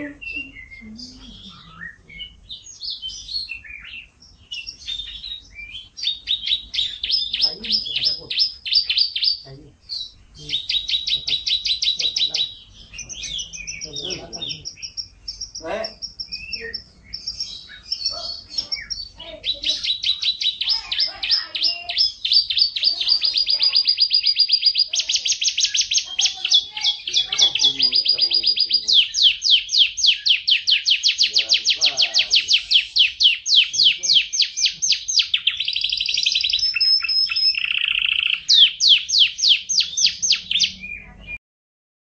years.